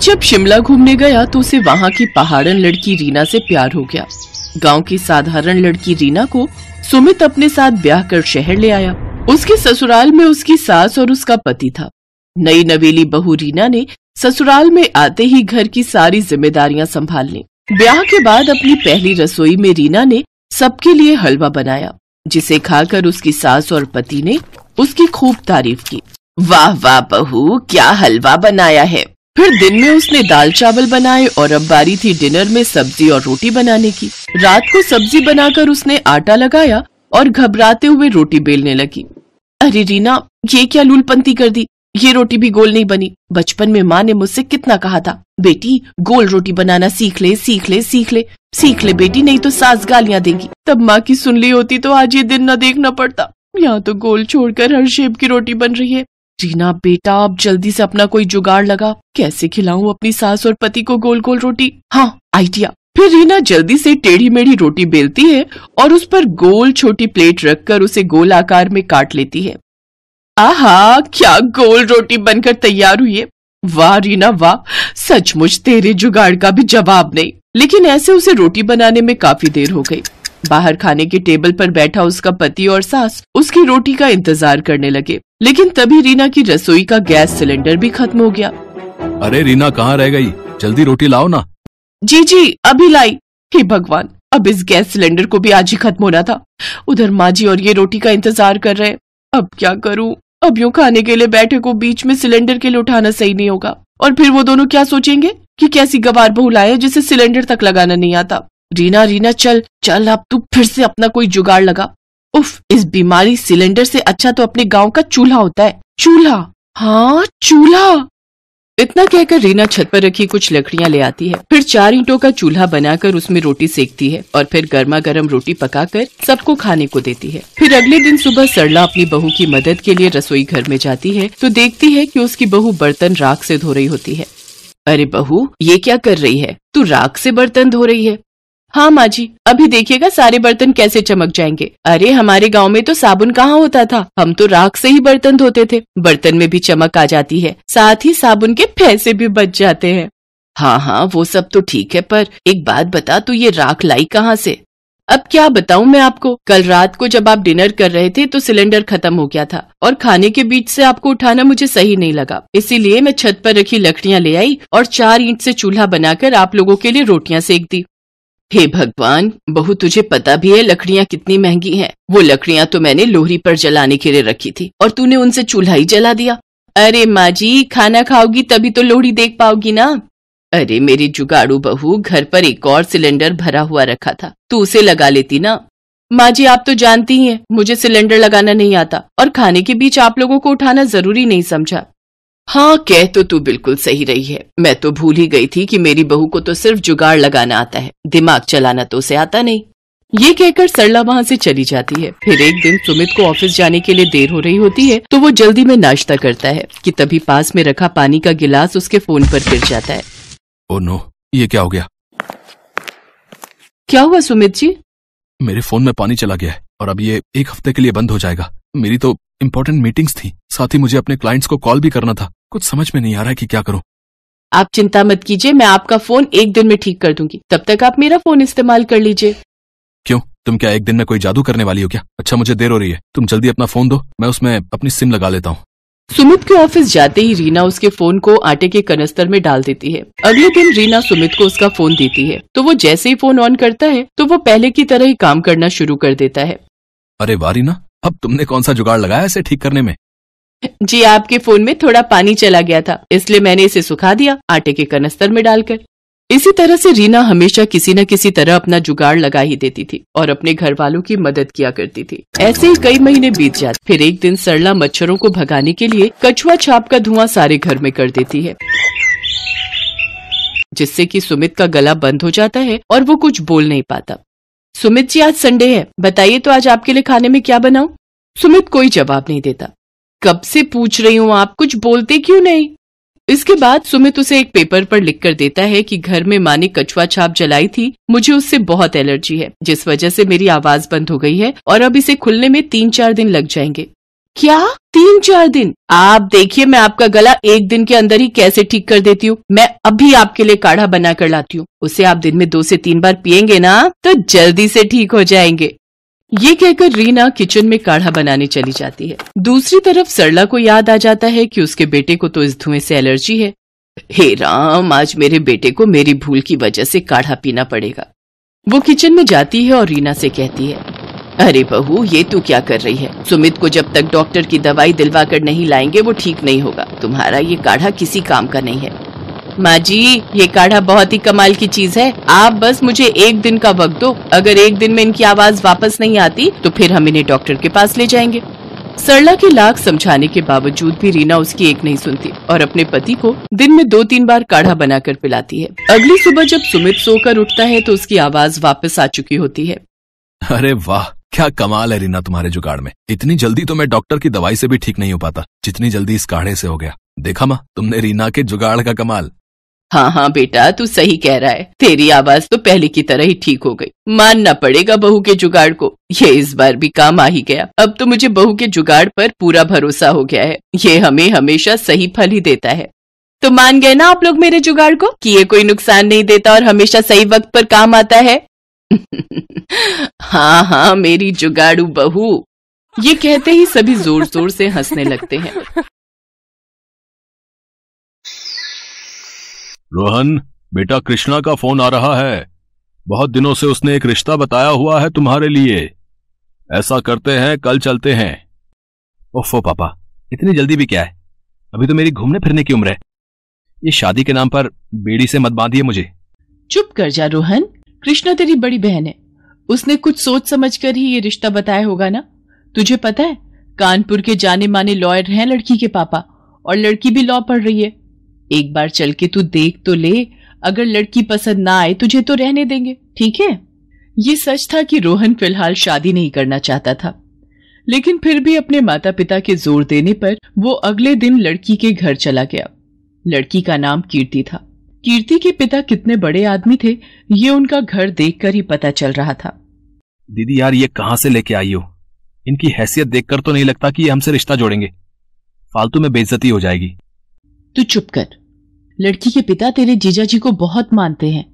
सूरज जब शिमला घूमने गया तो उसे वहाँ की पहाड़न लड़की रीना से प्यार हो गया गांव की साधारण लड़की रीना को सुमित अपने साथ ब्याह कर शहर ले आया उसके ससुराल में उसकी सास और उसका पति था नई नवेली बहू रीना ने ससुराल में आते ही घर की सारी जिम्मेदारियाँ संभाल ली ब्याह के बाद अपनी पहली रसोई में रीना ने सबके लिए हलवा बनाया जिसे खाकर उसकी सास और पति ने उसकी खूब तारीफ की वाह वाह बहू क्या हलवा बनाया है फिर दिन में उसने दाल चावल बनाए और अब बारी थी डिनर में सब्जी और रोटी बनाने की रात को सब्जी बनाकर उसने आटा लगाया और घबराते हुए रोटी बेलने लगी अरे रीना ये क्या लूलपंती कर दी ये रोटी भी गोल नहीं बनी बचपन में माँ ने मुझसे कितना कहा था बेटी गोल रोटी बनाना सीख ले सीख ले सीख ले सीख ले बेटी नहीं तो सास गालियाँ देगी तब माँ की सुन ली होती तो आज ये दिन न देखना पड़ता यहाँ तो गोल छोड़कर हर शेप की रोटी बन रही है टीना बेटा अब जल्दी से अपना कोई जुगाड़ लगा कैसे खिलाऊं अपनी सास और पति को गोल गोल रोटी हाँ आइडिया फिर रीना जल्दी से टेढ़ी मेढ़ी रोटी बेलती है और उस पर गोल छोटी प्लेट रखकर उसे गोल आकार में काट लेती है आहा क्या गोल रोटी बनकर तैयार हुई है वाह रीना वाह सचमुच तेरे जुगाड़ का भी जवाब नहीं लेकिन ऐसे उसे रोटी बनाने में काफी देर हो गई बाहर खाने के टेबल पर बैठा उसका पति और सास उसकी रोटी का इंतजार करने लगे लेकिन तभी रीना की रसोई का गैस सिलेंडर भी खत्म हो गया अरे रीना कहाँ रह गई जल्दी रोटी लाओ ना जी जी अभी लाई हे भगवान अब इस गैस सिलेंडर को भी आज ही खत्म होना था उधर माँ जी और ये रोटी का इंतजार कर रहे अब क्या करूँ अब यूँ खाने के लिए बैठे को बीच में सिलेंडर के लिए उठाना सही नहीं होगा और फिर वो दोनों क्या सोचेंगे कि कैसी गवार बहु लाए जिसे सिलेंडर तक लगाना नहीं आता रीना रीना चल चल अब तू फिर से अपना कोई जुगाड़ लगा उफ इस बीमारी सिलेंडर से अच्छा तो अपने गांव का चूल्हा होता है चूल्हा हाँ चूल्हा इतना कहकर रीना छत पर रखी कुछ लकड़ियां ले आती है फिर चार ईंटों का चूल्हा बनाकर उसमें रोटी सेकती है और फिर गर्मा गर्म रोटी पकाकर सबको खाने को देती है फिर अगले दिन सुबह सरला अपनी बहू की मदद के लिए रसोई घर में जाती है तो देखती है कि उसकी बहू बर्तन राख से धो रही होती है अरे बहू ये क्या कर रही है तू राख से बर्तन धो रही है हाँ माँ जी अभी देखिएगा सारे बर्तन कैसे चमक जाएंगे अरे हमारे गांव में तो साबुन कहाँ होता था हम तो राख से ही बर्तन धोते थे बर्तन में भी चमक आ जाती है साथ ही साबुन के पैसे भी बच जाते हैं हाँ हाँ वो सब तो ठीक है पर एक बात बता तू तो ये राख लाई कहाँ से अब क्या बताऊं मैं आपको कल रात को जब आप डिनर कर रहे थे तो सिलेंडर खत्म हो गया था और खाने के बीच से आपको उठाना मुझे सही नहीं लगा इसीलिए मैं छत पर रखी लकड़ियां ले आई और चार ईंट से चूल्हा बनाकर आप लोगों के लिए रोटियां सेक दी हे भगवान बहू तुझे पता भी है लकड़ियाँ कितनी महंगी हैं वो लकड़ियाँ तो मैंने लोहरी पर जलाने के लिए रखी थी और तूने उनसे चूल्हा ही जला दिया अरे माँ जी खाना खाओगी तभी तो लोहरी देख पाओगी ना अरे मेरी जुगाड़ू बहू घर पर एक और सिलेंडर भरा हुआ रखा था तू उसे लगा लेती ना माँ जी आप तो जानती ही हैं मुझे सिलेंडर लगाना नहीं आता और खाने के बीच आप लोगों को उठाना जरूरी नहीं समझा हाँ कह तो तू बिल्कुल सही रही है मैं तो भूल ही गई थी कि मेरी बहू को तो सिर्फ जुगाड़ लगाना आता है दिमाग चलाना तो उसे आता नहीं ये कहकर सरला वहाँ से चली जाती है फिर एक दिन सुमित को ऑफिस जाने के लिए देर हो रही होती है तो वो जल्दी में नाश्ता करता है कि तभी पास में रखा पानी का गिलास उसके फोन पर गिर जाता है ओ नो ये क्या हो गया क्या हुआ सुमित जी मेरे फोन में पानी चला गया है और अब ये एक हफ्ते के लिए बंद हो जाएगा मेरी तो इम्पोर्टेंट मीटिंग्स थी साथ ही मुझे अपने क्लाइंट्स को कॉल भी करना था कुछ समझ में नहीं आ रहा है कि क्या करूं आप चिंता मत कीजिए मैं आपका फोन एक दिन में ठीक कर दूंगी तब तक आप मेरा फोन इस्तेमाल कर लीजिए क्यों तुम क्या एक दिन में कोई जादू करने वाली हो क्या अच्छा मुझे देर हो रही है तुम जल्दी अपना फोन दो मैं उसमें अपनी सिम लगा लेता हूँ सुमित के ऑफिस जाते ही रीना उसके फोन को आटे के कनस्तर में डाल देती है अगले दिन रीना सुमित को उसका फोन देती है तो वो जैसे ही फोन ऑन करता है तो वो पहले की तरह ही काम करना शुरू कर देता है अरे वाह रीना अब तुमने कौन सा जुगाड़ लगाया इसे ठीक करने में जी आपके फोन में थोड़ा पानी चला गया था इसलिए मैंने इसे सुखा दिया आटे के कनस्तर में डालकर इसी तरह से रीना हमेशा किसी न किसी तरह अपना जुगाड़ लगा ही देती थी और अपने घर वालों की मदद किया करती थी ऐसे ही कई महीने बीत जाते फिर एक दिन सरला मच्छरों को भगाने के लिए कछुआ छाप का धुआं सारे घर में कर देती है जिससे कि सुमित का गला बंद हो जाता है और वो कुछ बोल नहीं पाता सुमित जी आज संडे है बताइए तो आज आपके लिए खाने में क्या बनाऊं सुमित कोई जवाब नहीं देता कब से पूछ रही हूँ आप कुछ बोलते क्यों नहीं इसके बाद सुमित उसे एक पेपर पर लिख कर देता है कि घर में माँ ने कछुआ छाप जलाई थी मुझे उससे बहुत एलर्जी है जिस वजह से मेरी आवाज बंद हो गई है और अब इसे खुलने में तीन चार दिन लग जाएंगे क्या तीन चार दिन आप देखिए मैं आपका गला एक दिन के अंदर ही कैसे ठीक कर देती हूँ मैं अभी आपके लिए काढ़ा बना कर लाती हूँ उसे आप दिन में दो से तीन बार पियेंगे ना तो जल्दी से ठीक हो जाएंगे ये कहकर रीना किचन में काढ़ा बनाने चली जाती है दूसरी तरफ सरला को याद आ जाता है कि उसके बेटे को तो इस धुएं से एलर्जी है हे राम आज मेरे बेटे को मेरी भूल की वजह से काढ़ा पीना पड़ेगा वो किचन में जाती है और रीना से कहती है अरे बहू ये तू क्या कर रही है सुमित को जब तक डॉक्टर की दवाई दिलवा कर नहीं लाएंगे वो ठीक नहीं होगा तुम्हारा ये काढ़ा किसी काम का नहीं है माँ जी ये काढ़ा बहुत ही कमाल की चीज है आप बस मुझे एक दिन का वक्त दो अगर एक दिन में इनकी आवाज वापस नहीं आती तो फिर हम इन्हें डॉक्टर के पास ले जाएंगे सरला की लाख समझाने के बावजूद भी रीना उसकी एक नहीं सुनती और अपने पति को दिन में दो तीन बार काढ़ा बनाकर पिलाती है अगली सुबह जब सुमित सोकर उठता है तो उसकी आवाज वापस आ चुकी होती है अरे वाह क्या कमाल है रीना तुम्हारे जुगाड़ में इतनी जल्दी तो मैं डॉक्टर की दवाई से भी ठीक नहीं हो पाता जितनी जल्दी इस काढ़े से हो गया देखा माँ तुमने रीना के जुगाड़ का कमाल हाँ हाँ बेटा तू सही कह रहा है तेरी आवाज तो पहले की तरह ही ठीक हो गई मानना पड़ेगा बहू के जुगाड़ को ये इस बार भी काम आ ही गया अब तो मुझे बहू के जुगाड़ पर पूरा भरोसा हो गया है ये हमें हमेशा सही फल ही देता है तो मान गए ना आप लोग मेरे जुगाड़ को कि ये कोई नुकसान नहीं देता और हमेशा सही वक्त पर काम आता है हाँ हाँ मेरी जुगाड़ू बहू ये कहते ही सभी जोर जोर से हंसने लगते हैं रोहन बेटा कृष्णा का फोन आ रहा है बहुत दिनों से उसने एक रिश्ता बताया हुआ है तुम्हारे लिए ऐसा करते हैं कल चलते हैं ओफो पापा इतनी जल्दी भी क्या है अभी तो मेरी घूमने फिरने की उम्र है ये शादी के नाम पर बेड़ी से मत बांधिए मुझे चुप कर जा रोहन कृष्णा तेरी बड़ी बहन है उसने कुछ सोच समझकर ही ये रिश्ता बताया होगा ना तुझे पता है कानपुर के जाने माने लॉयर हैं लड़की के पापा और लड़की भी लॉ पढ़ रही है एक बार चल के तू देख तो ले अगर लड़की पसंद ना आए तुझे तो रहने देंगे ठीक है ये सच था कि रोहन फिलहाल शादी नहीं करना चाहता था लेकिन फिर भी अपने माता पिता के जोर देने पर वो अगले दिन लड़की के घर चला गया लड़की का नाम कीर्ति था कीर्ति के पिता कितने बड़े आदमी थे ये उनका घर देखकर ही पता चल रहा था दीदी यार ये कहां से लेके आई हो इनकी हैसियत देखकर तो नहीं लगता कि ये हमसे रिश्ता जोड़ेंगे फालतू में बेइज्जती हो जाएगी तू चुप कर लड़की के पिता तेरे जीजा जी को बहुत मानते हैं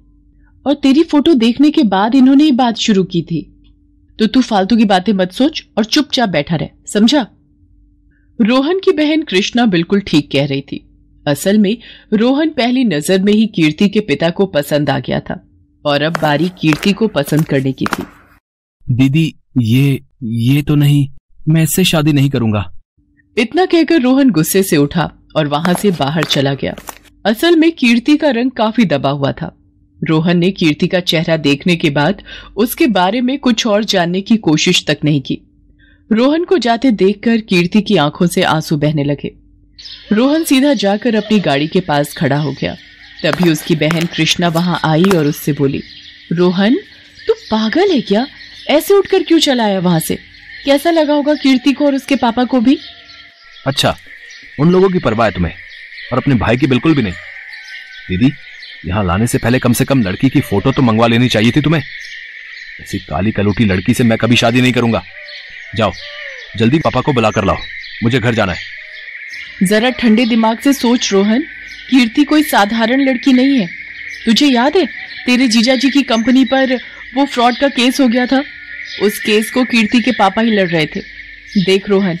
और तेरी फोटो देखने के बाद इन्होंने ही बात शुरू की थी तो तू फालतू की बातें मत सोच और चुपचाप बैठा रह समझा रोहन की बहन कृष्णा बिल्कुल ठीक कह रही थी असल में रोहन पहली नजर में ही कीर्ति के पिता को पसंद आ गया था और अब बारी कीर्ति को पसंद करने की थी दीदी ये ये तो नहीं मैं इससे शादी नहीं करूंगा इतना कहकर रोहन गुस्से से उठा और वहां से बाहर चला गया असल में कीर्ति का रंग काफी दबा हुआ था रोहन ने कीर्ति का चेहरा देखने के बाद उसके बारे में कुछ और जानने की कोशिश तक नहीं की रोहन को जाते देखकर कीर्ति की आंखों से आंसू बहने लगे रोहन सीधा जाकर अपनी गाड़ी के पास खड़ा हो गया तभी उसकी बहन कृष्णा वहां आई और उससे बोली रोहन तू पागल है क्या ऐसे उठकर क्यों चला आया वहां से कैसा लगा होगा कीर्ति को और उसके पापा को भी अच्छा उन लोगों की परवाह है तुम्हें और अपने भाई की बिल्कुल भी नहीं दीदी यहाँ लाने से पहले कम से कम लड़की की फोटो तो मंगवा लेनी चाहिए थी तुम्हें ऐसी काली कलूटी लड़की से मैं कभी शादी नहीं करूंगा जाओ जल्दी पापा को बुला कर लाओ मुझे घर जाना है जरा ठंडे दिमाग से सोच रोहन कीर्ति कोई साधारण लड़की नहीं है तुझे याद है तेरे जीजा जी की कंपनी पर वो फ्रॉड का केस हो गया था उस केस को कीर्ति के पापा ही लड़ रहे थे देख रोहन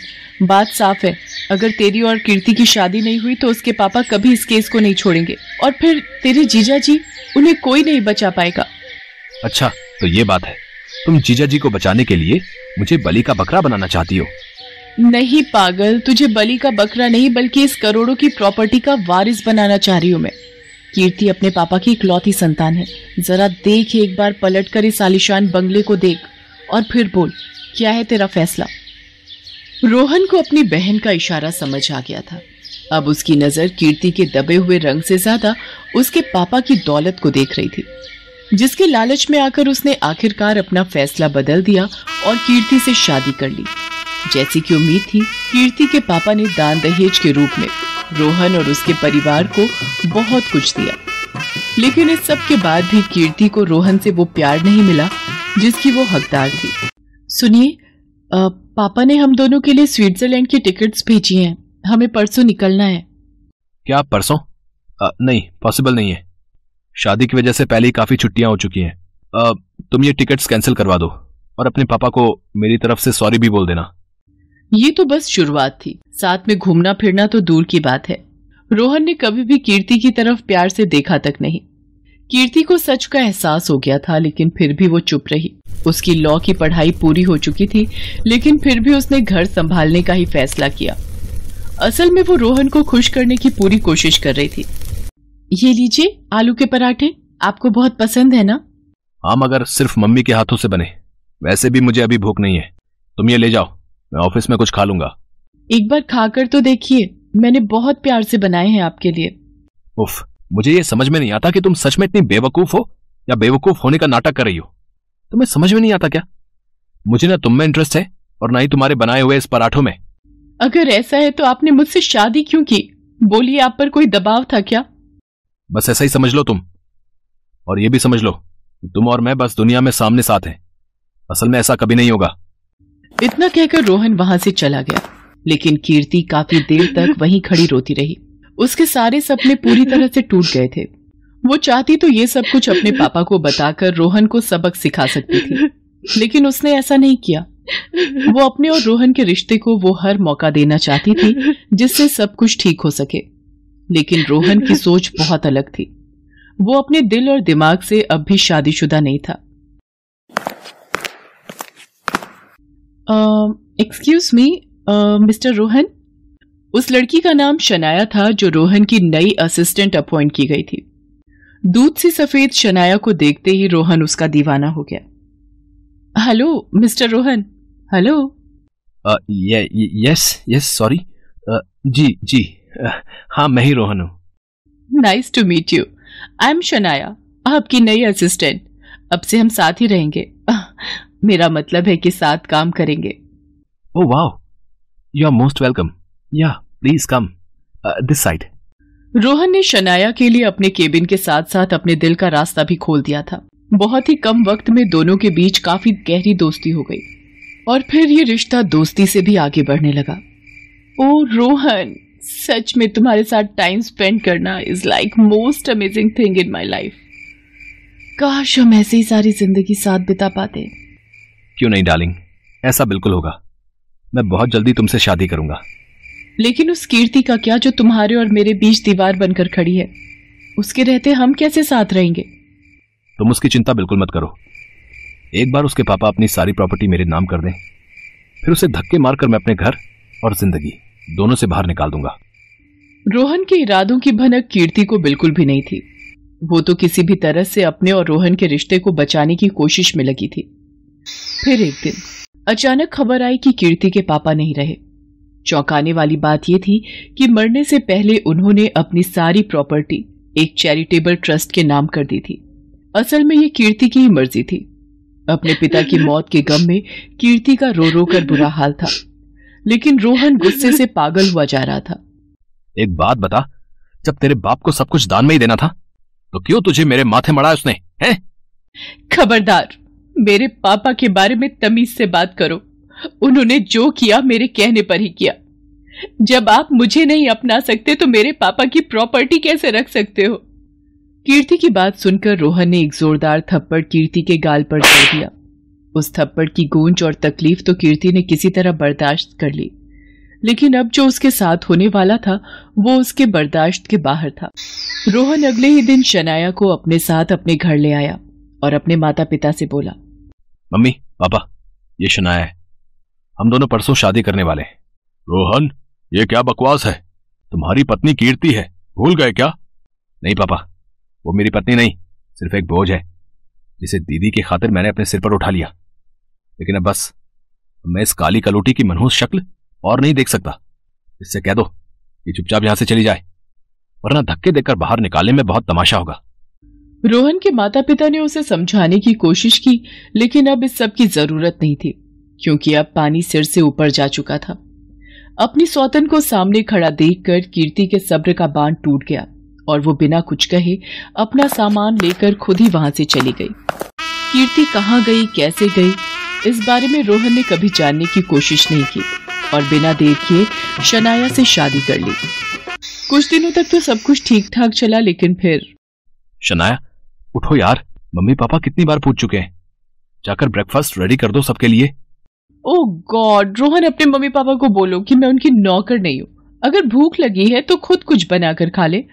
बात साफ है अगर तेरी और कीर्ति की शादी नहीं हुई तो उसके पापा कभी इस केस को नहीं छोड़ेंगे और फिर तेरे जीजा जी उन्हें कोई नहीं बचा पाएगा अच्छा तो ये बात है तुम जीजा जी को बचाने के लिए मुझे बलि का बकरा बनाना चाहती हो नहीं पागल तुझे बलि का बकरा नहीं बल्कि इस करोड़ों की प्रॉपर्टी का वारिस बनाना चाह रही हूँ मैं कीर्ति अपने पापा की इकलौती संतान है जरा देख एक बार पलट कर इस आलिशान बंगले को देख और फिर बोल क्या है तेरा फैसला रोहन को अपनी बहन का इशारा समझ आ गया था अब उसकी नजर कीर्ति के दबे हुए रंग से ज्यादा उसके पापा की दौलत को देख रही थी जिसके लालच में आकर उसने आखिरकार अपना फैसला बदल दिया और कीर्ति से शादी कर ली जैसी की उम्मीद थी कीर्ति के पापा ने दान दहेज के रूप में रोहन और उसके परिवार को बहुत कुछ दिया लेकिन इस सब के बाद भी कीर्ति को रोहन से वो प्यार नहीं मिला जिसकी वो हकदार थी सुनिए पापा ने हम दोनों के लिए स्विट्जरलैंड की टिकट्स भेजी हैं हमें परसों निकलना है क्या परसों नहीं पॉसिबल नहीं है शादी की वजह से पहले ही काफी छुट्टियां हो चुकी हैं तुम ये टिकट्स कैंसिल करवा दो और अपने पापा को मेरी तरफ से सॉरी भी बोल देना ये तो बस शुरुआत थी साथ में घूमना फिरना तो दूर की बात है रोहन ने कभी भी कीर्ति की तरफ प्यार से देखा तक नहीं कीर्ति को सच का एहसास हो गया था लेकिन फिर भी वो चुप रही उसकी लॉ की पढ़ाई पूरी हो चुकी थी लेकिन फिर भी उसने घर संभालने का ही फैसला किया असल में वो रोहन को खुश करने की पूरी कोशिश कर रही थी ये लीजिए आलू के पराठे आपको बहुत पसंद है ना हाँ मगर सिर्फ मम्मी के हाथों से बने वैसे भी मुझे अभी भूख नहीं है तुम ये ले जाओ मैं ऑफिस में कुछ खा लूंगा एक बार खाकर तो देखिए मैंने बहुत प्यार से बनाए हैं आपके लिए उफ मुझे ये समझ में नहीं आता कि तुम सच में इतनी बेवकूफ हो या बेवकूफ होने का नाटक कर रही हो तुम्हें समझ में नहीं आता क्या मुझे ना तुम में इंटरेस्ट है और ना ही तुम्हारे बनाए हुए इस पराठों में अगर ऐसा है तो आपने मुझसे शादी क्यों की बोलिए आप पर कोई दबाव था क्या बस ऐसा ही समझ लो तुम और ये भी समझ लो तुम और मैं बस दुनिया में सामने साथ हैं असल में ऐसा कभी नहीं होगा इतना कहकर रोहन वहां से चला गया लेकिन कीर्ति काफी देर तक वहीं खड़ी रोती रही उसके सारे सपने पूरी तरह से टूट गए थे वो चाहती तो ये सब कुछ अपने पापा को बताकर रोहन को सबक सिखा सकती थी लेकिन उसने ऐसा नहीं किया वो अपने और रोहन के रिश्ते को वो हर मौका देना चाहती थी जिससे सब कुछ ठीक हो सके लेकिन रोहन की सोच बहुत अलग थी वो अपने दिल और दिमाग से अब भी शादीशुदा नहीं था एक्सक्यूज मी मिस्टर रोहन उस लड़की का नाम शनाया था जो रोहन की नई असिस्टेंट अपॉइंट की गई थी दूध सी सफेद शनाया को देखते ही रोहन उसका दीवाना हो गया hello mister Rohan hello yes yes sorry जी जी uh, हाँ मैं ही रोहन हूँ nice to meet you I am Shanaya आपकी नई असिस्टेंट अब से हम साथ ही रहेंगे मेरा मतलब है कि साथ काम करेंगे ओ वाह you are most welcome yeah please come this side Rohan ने शनाया के लिए अपने केबिन के साथ साथ अपने दिल का रास्ता भी खोल दिया था बहुत ही कम वक्त में दोनों के बीच काफी गहरी दोस्ती हो गई और फिर ये रिश्ता दोस्ती से भी आगे बढ़ने लगा ओ रोहन सच में तुम्हारे साथ टाइम स्पेंड करना is like most amazing thing in my life काश हम ऐसे ही सारी जिंदगी साथ बिता पाते क्यों नहीं डालिंग ऐसा बिल्कुल होगा मैं बहुत जल्दी तुमसे शादी करूंगा लेकिन उस कीर्ति का क्या जो तुम्हारे और मेरे बीच दीवार बनकर खड़ी है उसके रहते हम कैसे साथ रहेंगे तुम उसकी चिंता बिल्कुल मत करो एक बार उसके पापा अपनी सारी प्रॉपर्टी मेरे नाम कर दें फिर उसे धक्के मारकर मैं अपने घर और जिंदगी दोनों से बाहर निकाल दूंगा रोहन के इरादों की भनक कीर्ति को बिल्कुल भी नहीं थी वो तो किसी भी तरह से अपने और रोहन के रिश्ते को बचाने की कोशिश में लगी थी फिर एक दिन अचानक खबर आई कि कीर्ति के पापा नहीं रहे चौंकाने वाली बात यह थी कि मरने से पहले उन्होंने अपनी सारी प्रॉपर्टी एक चैरिटेबल ट्रस्ट के नाम कर दी थी असल में ये कीर्ति की ही मर्जी थी अपने पिता की मौत के गम में कीर्ति का रो रो कर बुरा हाल था लेकिन रोहन गुस्से से पागल हुआ जा रहा था एक बात बता जब तेरे बाप को सब कुछ दान में ही देना था तो क्यों तुझे मेरे माथे मड़ा उसने खबरदार मेरे पापा के बारे में तमीज से बात करो उन्होंने जो किया मेरे कहने पर ही किया जब आप मुझे नहीं अपना सकते तो मेरे पापा की प्रॉपर्टी कैसे रख सकते हो कीर्ति की बात सुनकर रोहन ने एक जोरदार थप्पड़ कीर्ति के गाल पर जोड़ दिया उस थप्पड़ की गूंज और तकलीफ तो कीर्ति ने किसी तरह बर्दाश्त कर ली लेकिन अब जो उसके साथ होने वाला था वो उसके बर्दाश्त के बाहर था रोहन अगले ही दिन शनाया को अपने साथ अपने घर ले आया और अपने माता पिता से बोला मम्मी पापा ये शनाया है हम दोनों परसों शादी करने वाले हैं रोहन ये क्या बकवास है तुम्हारी पत्नी कीर्ति है भूल गए क्या नहीं पापा वो मेरी पत्नी नहीं सिर्फ एक बोझ है जिसे दीदी की खातिर मैंने अपने सिर पर उठा लिया लेकिन अब बस मैं इस काली कलोटी की मनहूस शक्ल और नहीं देख सकता इससे कह दो कि चुपचाप यहां से चली जाए वरना धक्के देकर बाहर निकालने में बहुत तमाशा होगा रोहन के माता पिता ने उसे समझाने की कोशिश की लेकिन अब इस सब की जरूरत नहीं थी क्योंकि अब पानी सिर से ऊपर जा चुका था अपनी सौतन को सामने खड़ा देखकर कीर्ति के सब्र का बांध टूट गया और वो बिना कुछ कहे अपना सामान लेकर खुद ही वहां से चली गई कीर्ति कहाँ गई कैसे गई इस बारे में रोहन ने कभी जानने की कोशिश नहीं की और बिना देर किए शनाया से शादी कर ली कुछ दिनों तक तो सब कुछ ठीक ठाक चला लेकिन फिर शनाया उठो यार मम्मी पापा कितनी बार पूछ चुके हैं जाकर ब्रेकफास्ट रेडी कर दो सबके लिए ओ oh गॉड रोहन अपने मम्मी पापा को बोलो कि मैं उनकी नौकर नहीं हूँ अगर भूख लगी है तो खुद कुछ बनाकर खा ले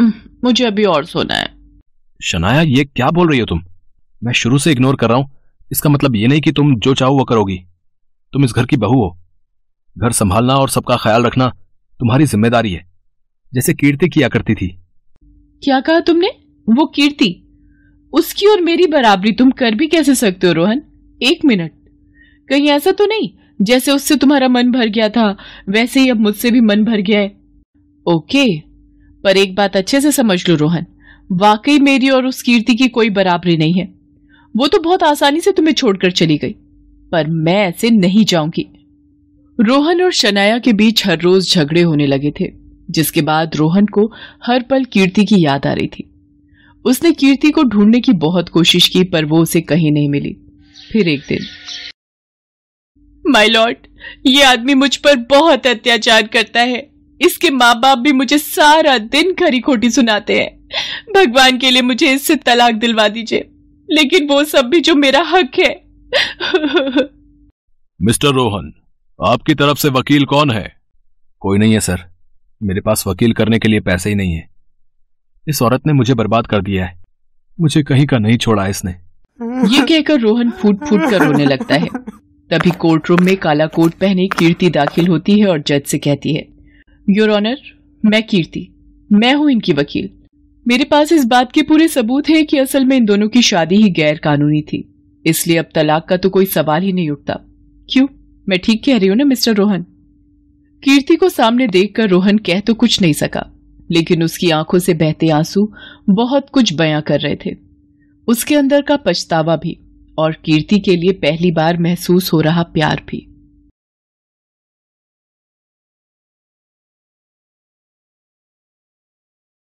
मुझे अभी और सोना है शनाया ये क्या बोल रही हो तुम मैं शुरू से इग्नोर कर रहा हूँ इसका मतलब ये नहीं कि तुम जो चाहो वो करोगी तुम इस घर की बहू हो घर संभालना और सबका ख्याल रखना तुम्हारी जिम्मेदारी है जैसे कीर्ति किया करती थी क्या कहा तुमने वो कीर्ति उसकी और मेरी बराबरी तुम कर भी कैसे सकते हो रोहन एक मिनट कहीं ऐसा तो नहीं जैसे उससे तुम्हारा मन भर गया था वैसे ही अब मुझसे भी मन भर गया है ओके पर एक बात अच्छे से समझ लो रोहन वाकई मेरी और उस कीर्ति की कोई बराबरी नहीं है वो तो बहुत आसानी से तुम्हें छोड़कर चली गई पर मैं ऐसे नहीं जाऊंगी रोहन और शनाया के बीच हर रोज झगड़े होने लगे थे जिसके बाद रोहन को हर पल कीर्ति की याद आ रही थी उसने कीर्ति को ढूंढने की बहुत कोशिश की पर वो उसे कहीं नहीं मिली फिर एक दिन माई लॉर्ड ये आदमी मुझ पर बहुत अत्याचार करता है इसके माँ बाप भी मुझे सारा दिन खरी खोटी सुनाते हैं भगवान के लिए मुझे इससे तलाक दिलवा दीजिए लेकिन वो सब भी जो मेरा हक है मिस्टर रोहन आपकी तरफ से वकील कौन है कोई नहीं है सर मेरे पास वकील करने के लिए पैसे ही नहीं है इस औरत ने मुझे बर्बाद कर दिया है मुझे कहीं का नहीं छोड़ा इसने ये कहकर रोहन फूट फूट कर रोने लगता है तभी कोर्ट रूम में काला कोट पहने कीर्ति दाखिल होती है और जज से कहती है योर ऑनर मैं कीर्ति मैं हूँ इनकी वकील मेरे पास इस बात के पूरे सबूत है कि असल में इन दोनों की शादी ही गैर कानूनी थी इसलिए अब तलाक का तो कोई सवाल ही नहीं उठता क्यों मैं ठीक कह रही हूँ ना मिस्टर रोहन कीर्ति को सामने देखकर रोहन कह तो कुछ नहीं सका लेकिन उसकी आंखों से बहते आंसू बहुत कुछ बयां कर रहे थे उसके अंदर का पछतावा भी और कीर्ति के लिए पहली बार महसूस हो रहा प्यार भी